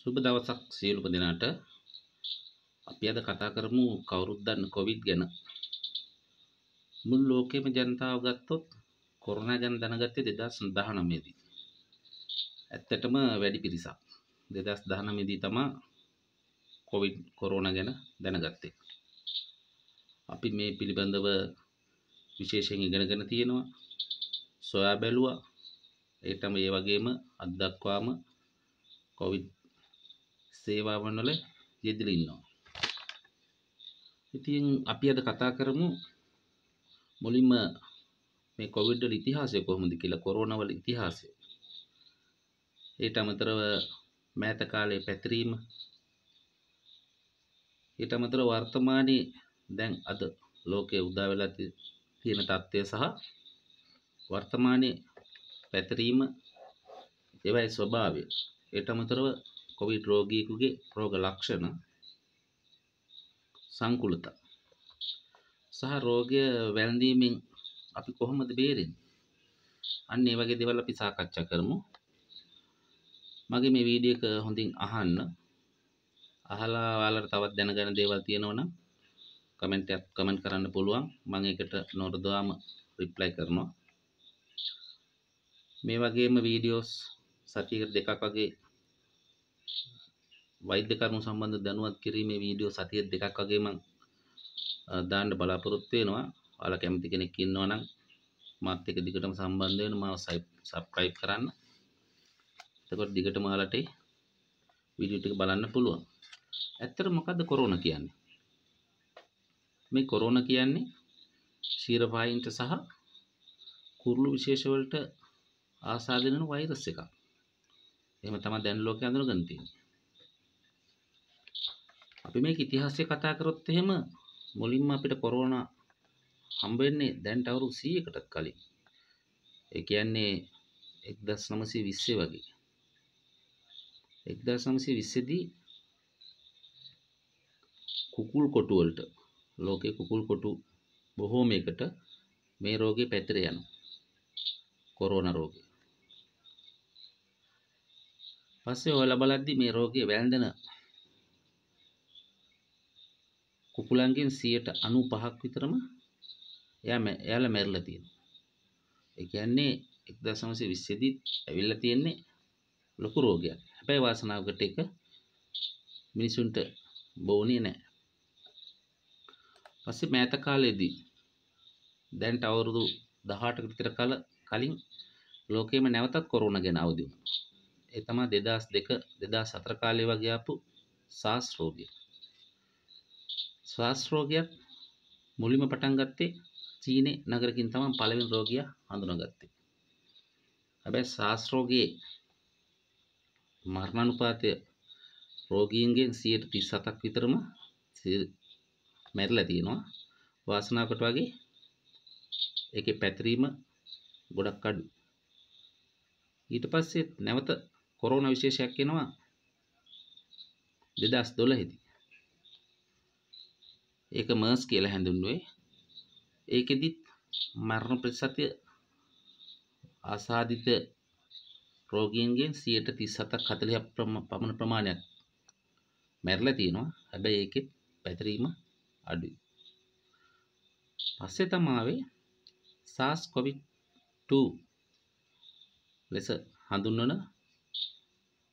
සුබ දවසක් සියලුම දෙනාට අපි අද කතා කරමු කවුරුත් දන්න කොවිඩ් ගැන මුළු ලෝකෙම ජනතාව ගත්තොත් කොරෝනා ගැන දැනගත්තේ 2019 දී. ඇත්තටම වැඩි පිරිසක් 2019 දී තමයි කොවිඩ් කොරෝනා ගැන දැනගත්තේ. අපි මේ පිළිබඳව විශේෂයෙන් ඉගෙනගෙන තියෙනවා. සොයා බැලුවා. ඒ තමයි ඒ වගේම අත්දක්වාම කොවිඩ් සේවාවන් වල යෙදලා ඉන්නවා. ඉතින් අපි අද කතා කරමු මුලින්ම මේ කොවිඩ් වල ඉතිහාසය කොහොමද කියලා කොරෝනා වල ඉතිහාසය. ඊට අමතරව මෑත කාලයේ පැතිරීම ඊට අමතරව වර්තමානයේ දැන් අද ලෝකයේ උදා වෙලා තියෙන තත්ත්වය සහ වර්තමානයේ පැතිරීම ඒවයි ස්වභාවය ඊට අමතරව කොවිඩ් රෝගියෙකුගේ රෝග ලක්ෂණ සංකුලතා සහ රෝගය වැළඳීමෙන් අපි කොහොමද බේරෙන්නේ අන්න ඒ වගේ දේවල් අපි සාකච්ඡා කරමු මගේ මේ වීඩියෝ එක හොඳින් අහන්න අහලා ඔයාලට තවත් දැනගන්න දේවල් තියෙනවා නම් කමෙන්ට් එකක් කමෙන්ට් කරන්න පුළුවන් මම ඒකට නොරදවාම රිප්ලයි කරනවා මේ වගේම වීඩියෝස් සතියකට දෙකක් වගේ වෛද්‍ය කරුණු සම්බන්ධ දැනුවත් කිරීමේ වීඩියෝ සතිය දෙකක් වගේ මම දාන්න බලාපොරොත්තු වෙනවා. ඔයාලා කැමති කෙනෙක් ඉන්නවා නම් මාත් එක්ක දිගටම සම්බන්ධ වෙන්න මාව subscribe කරන්න. එතකොට දිගටම ඔයාලට වීඩියෝ ටික බලන්න පුළුවන්. ඇත්තට මොකද්ද කොරෝනා කියන්නේ? මේ කොරෝනා කියන්නේ ශීරපායින්ට සහ කුරුළු විශේෂවලට ආසාදිනන වෛරස් එකක්. එහෙම තමයි දැන් ලෝකේ අඳුනගෙන තියෙන්නේ. අපි මේක ඉතිහාසය කතා කරොත් එහෙම මුලින්ම අපිට කොරෝනා හම්බ වෙන්නේ දැන්ට අවුරුදු 100කට කලින්. ඒ කියන්නේ 1920 වගේ. 1920 දී කුකුල් කොටු වලට ලෝකේ කුකුල් කොටු බොහෝමයකට මේ රෝගේ පැතිර යනවා. කොරෝනා රෝගේ. පස්සේ හොයලා බලද්දි මේ රෝගය වැළඳෙන කුකුලන්ගෙන් 95ක් විතරම එයා එයාලා මැරිලා තියෙනවා. ඒ කියන්නේ 1920 දී ඇවිල්ලා තියෙන්නේ ලොකු රෝගයක්. හැබැයි වාසනාවකට එක මිනිසුන්ට බෝනේ නැහැ. පස්සේ මෑත කාලයේදී දැන්ට අවුරුදු 18කට විතර කලින් ලෝකෙම නැවතත් කොරෝනා ගැන අවදි වුණා. එතමා දෙදස් දෙක දෙදා සතර කාලය වගේ අපපු ශාස්රෝගය ශාස්රෝගයක් මුලිම පටන් ගත්තේ චීනය නගරකින් තමන් පළවෙන් රෝගිය හඳුනගත්තේ හැබැයි ශාස්රෝගයේ මර්මණුපාතය රෝගීන්ගෙන් සියයට තිස් සතක් විතරම මැරලා තියෙනවා වාසනාවට වගේ ඒකේ පැතිරීම ගොඩක් අඩු ඊට පස්සේ නැවත කොරෝන විශේෂයක් එනවා දෙදස් දොළහෙදි ඒක මර්ස් කියලා හැඳුන්ුවේ ඒකෙදිත් මරණ ප්‍රතිශතය ආසාධිත රෝගීන්ගෙන් සියයට තිස් සතක් කතලයක් පමණ ප්‍රමාණයක් මැරල තියෙනවා හැබැ ඒකෙත් පැතරීම අඩුයි පස්සේ තමාවේ සාස් කොවිට් ලෙස හඳුන්වන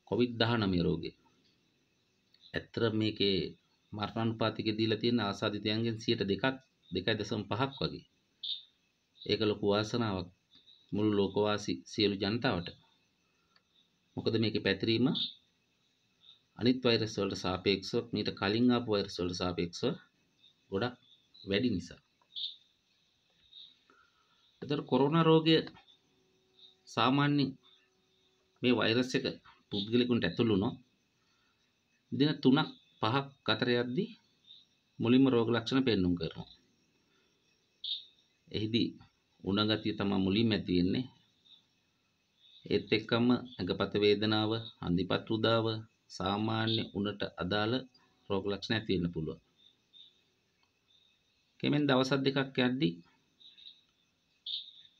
කොවිද් දහනමය රෝගය ඇත්තර මේකේ මරණන්පාතික දීලා තියෙන ආසාධිතයන්ගෙන් සියට දෙකක් දෙකයි දසම් පහක් වගේ ඒක ලොකු වාසනාවක් මුළු ලෝකවාසි සියලු ජනතාවට මොකද මේකේ පැතිරීම අනිත් වෛරස් වලට සාපේක්ෂව මීට කලින් ආපු වෛරස් වලට සාපේක්ෂව ගොඩක් වැඩි නිසා එතකොට කොරෝනා රෝගය සාමාන්‍ය මේ වෛරස් එක පුද්ගලිකුන්ට ඇතුළු වුණොත් දින 3ක් 5ක් අතර යද්දී මුලින්ම රෝග ලක්ෂණ පෙන්නුම් කරනවා. එහිදී උණගතිය තමයි මුලින්ම ඇති වෙන්නේ. ඒත් එක්කම ඇඟපත වේදනාව, අඳිපත් උදාව, සාමාන්‍ය උණට අදාළ රෝග ලක්ෂණ ඇති වෙන්න පුළුවන්. කෙමෙන් දවස් දෙකක් යද්දී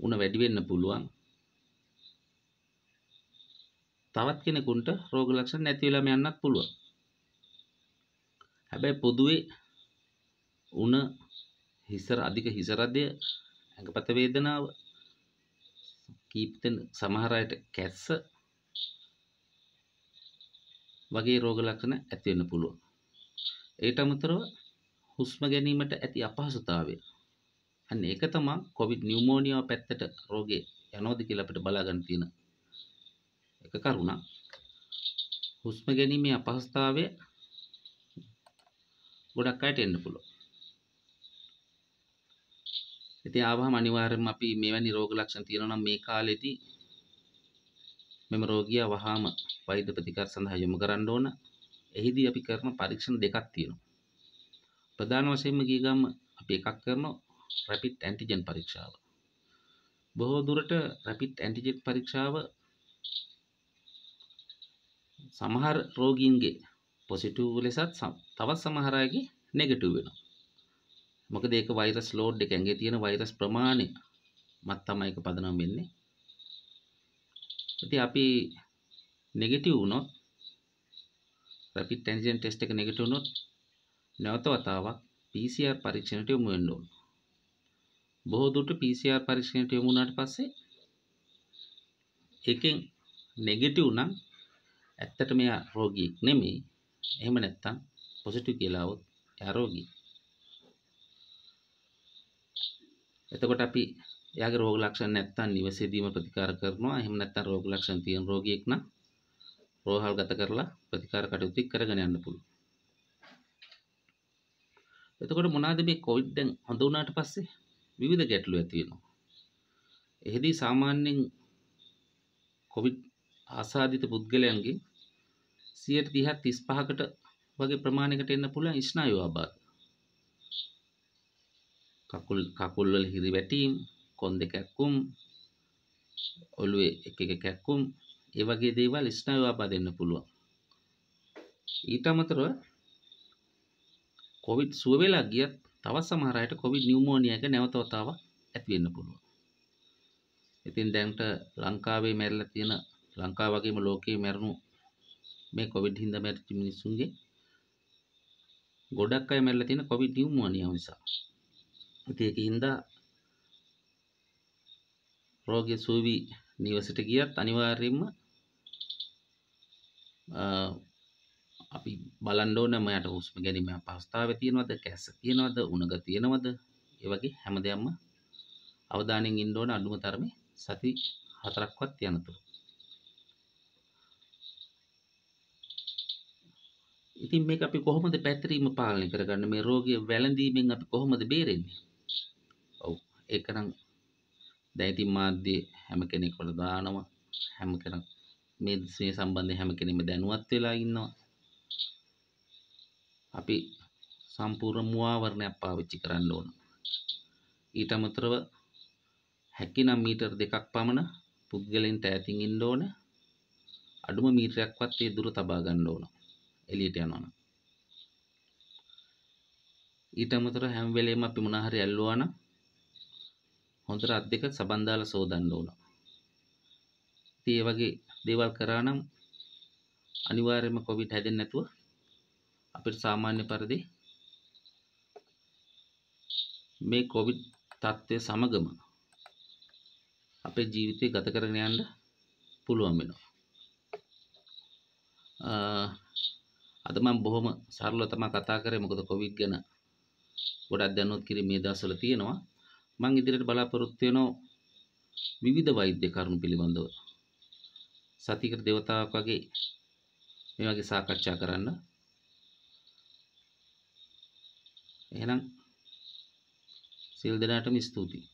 උණ වැඩි වෙන්න පුළුවන්. තවත් කෙනෙකුන්ට රෝග ලක්ෂණ නැති වෙලාම යන්නත් පුළුවන්. හැබැයි පොදුවේ උණ හිසර අධික හිසරදය ඇඟපත වේදනාව කීපතෙන් සමහර අයට කැස්ස වගේ රෝග ලක්ෂණ ඇති වෙන්න පුළුවන්. ඒට අමතරව හුස්ම ගැනීමට ඇති අපහසුතාවය අන්න ඒක තමයි කොවිඩ් නියුමෝනියා පැත්තට රෝගේ යනවාද කියලා අපිට බලා ගන්න තියෙන එක කරුණක් හුස්ම ගැනීමේ අපහසුතාවය ගොඩක් අයට එන්න පුළුවන්. ඉතින් ආවහම අනිවාර්යයෙන්ම අපි මෙවැනි රෝග ලක්ෂණ තියෙනවා නම් මේ කාලෙදී මෙම රෝගියා වහාම වෛද්‍ය ප්‍රතිකාර සඳහා යොමු කරන්න ඕන. එහිදී අපි කරන පරීක්ෂණ දෙකක් තියෙනවා. ප්‍රධාන වශයෙන්ම ගිය ගම අපි එකක් කරනවා රැපිඩ් ඇන්ටිජන් පරීක්ෂාව. බොහෝ දුරට රැපිඩ් ඇන්ටිජන් පරීක්ෂාව සමහර රෝගීන්ගේ පොසිටව් ලෙසත් තවත් සමහරයගේ නෙගටව් වෙන මොකද ඒක වෛරස් ලෝඩ් එක ඇගේ තියෙන වෛරස් ප්‍රමාණය මත් තමයි එක පදනම් වෙන්නේ ඇති අපි නෙගටව් වුණොත් රැපි ටැන්සින් ටෙස්ට් එක නෙගටව් වුණොත් නැවත වතාවක් PCR පරීක්ෂණයට යොමු වෙන්න ඕන බොහෝ දුරට PCR පරීක්ෂණයට යොමු වුණාට පස්සේ එකෙන් නෙගටිව් නම් ඇත්තට මෙයා රෝගියෙක් නෙමෙයි. එහෙම නැත්තම් පොසිටිව් කියලා આવොත් එයා රෝගී. එතකොට අපි එයාගේ රෝග ලක්ෂණ නැත්තම් නිවසේදීම ප්‍රතිකාර කරනවා. එහෙම නැත්තම් රෝග ලක්ෂණ තියෙන රෝගියෙක් නම් රෝහල් ගත කරලා ප්‍රතිකාර කටයුතු කරගෙන යන්න පුළුවන්. එතකොට මොනවාද මේ කොවිඩ් දැන් හොඳ වුණාට පස්සේ විවිධ ගැටලු ඇති වෙනවා. එෙහිදී සාමාන්‍යයෙන් කොවිඩ් ආසාදිත පුද්ගලයන්ගේ සියයට තිහක් තිස් පහකට වගේ ප්‍රමාණයකට එන්න පුළුවන් ස්නායු ආබාධ කකුල් කකුල් වල හිරි වැටීම් කොන් දෙක කැක්කුම් ඔළුවේ එක එක කැක්කුම් ඒ වගේ දේවල් ස්නායු ආබාධ එන්න පුළුවන් ඊට අමතරව කොවිඩ් සුව වෙලා ගියත් තවත් සමහර අයට කොවිඩ් නියුමෝනියා එක නැවත වතාවක් ඇති වෙන්න පුළුවන් ඉතින් දැන්ට ලංකාවේ මැරිලා තියෙන ලංකාව වගේම ලෝකයේ මැරුණු මේ කොවිඩ් හින්දා මැරිච්ච මිනිස්සුන්ගේ ගොඩක් අය මැරලා තියෙන කොවිඩ් නියුමෝනියා නිසා. ඉතින් ඒක හින්දා රෝගී සුවවි නිවසට ගියත් අනිවාර්යයෙන්ම අපි බලන්න ඕන මට හුස්ම ගැනීම අපහසුතාවය තියෙනවද කැස්ස තියෙනවද උණග තියෙනවද ඒ වගේ හැම දෙයක්ම අවධානයෙන් ඉන්න ඕන අඩුම තරමේ සති හතරක්වත් යනතුරු ඉතින් මේක අපි කොහොමද පැතිරීම පාලනය කරගන්න මේ රෝගය වැළඳීමෙන් අපි කොහොමද බේරෙන්නේ ඔව් ඒක නම් දැන් ඉතින් මාධ්‍ය හැම කෙනෙක්වල දානවා හැම කෙනෙක් මේ මේ සම්බන්ධයෙන් හැම කෙනෙම දැනුවත් වෙලා ඉන්නවා අපි සම්පූර්ණ මුවාවරණයක් පාවිච්චි කරන්න ඕන ඊට අමතරව හැකිනම් මීටර් දෙකක් පමණ පුද්ගලයන්ට ඈතින් ඉන්න ඕන අඩුම මීටරයක්වත් ඒ දුර තබා ගන්න ඕන එලියට යනවනම් ඊට අමතරව හැම වෙලේම අපි මොනවා හරි ඇල්ලුවා නම් හොඳට අත් දෙක සබන් දාලා සෝදන්න ඕන. ඉතින් ඒ වගේ දේවල් කරා නම් අනිවාර්යයෙන්ම කොවිඩ් හැදෙන්නේ නැතුව අපිට සාමාන්‍ය පරිදි මේ කොවිඩ් තත්ත්වය සමගම අපේ ජීවිතය ගත කරගෙන යන්න පුළුවන් වෙනවා. අද මම බොහොම සරලව තමයි කතා කරේ මොකද කොවිඩ් ගැන ගොඩක් දැනුවත් කිරීම මේ දවස්වල තියෙනවා මම ඉදිරියට බලාපොරොත්තු වෙනවා විවිධ වෛද්‍ය කරුණු පිළිබඳව සතියකට දෙවතාවක් වගේ මේ වගේ සාකච්ඡා කරන්න එහෙනම් සිල් දෙනාටම ස්තුතියි